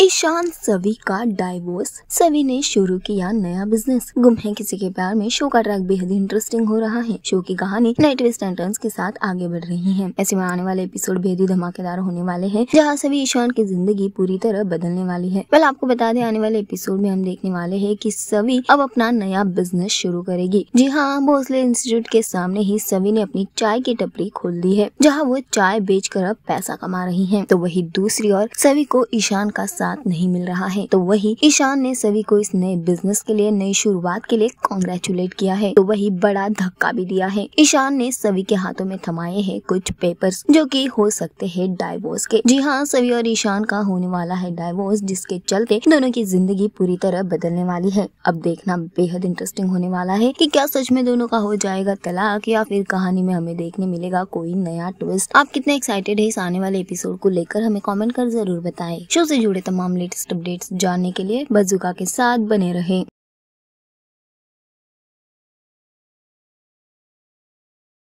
ईशान सवी का डाइवोर्स सवी ने शुरू किया नया बिजनेस गुम है किसी के प्यार में शो का ट्रैक बेहद इंटरेस्टिंग हो रहा है शो की कहानी नए ट्विस्ट एंड टर्न्स के साथ आगे बढ़ रही है ऐसे में आने वाले एपिसोड बेहद ही धमाकेदार होने वाले हैं जहाँ सभी ईशान की जिंदगी पूरी तरह बदलने वाली है पहले आपको बता दें आने वाले एपिसोड में हम देखने वाले है की सवी अब अपना नया बिजनेस शुरू करेगी जी हाँ भोसले इंस्टीट्यूट के सामने ही सवी ने अपनी चाय की टपरी खोल दी है जहाँ वो चाय बेच कर अब पैसा कमा रही है तो वही दूसरी और सवी को ईशान का साथ नहीं मिल रहा है तो वही ईशान ने सभी को इस नए बिजनेस के लिए नई शुरुआत के लिए कॉन्ग्रेचुलेट किया है तो वही बड़ा धक्का भी दिया है ईशान ने सभी के हाथों में थमाए हैं कुछ पेपर जो की हो सकते है डाइवोर्स के जी हाँ सभी और ईशान का होने वाला है डाइवोर्स जिसके चलते दोनों की जिंदगी पूरी तरह बदलने वाली है अब देखना बेहद इंटरेस्टिंग होने वाला है कि क्या सच में दोनों का हो जाएगा तलाक या फिर कहानी में हमें देखने मिलेगा कोई नया ट्विस्ट आप कितने एक्साइटेड है इस आने वाले एपिसोड को लेकर हमें कॉमेंट कर जरूर बताए शो से जुड़े तमाम तमाम लेटेस्ट अपडेट्स जानने के लिए बजुका के साथ बने रहें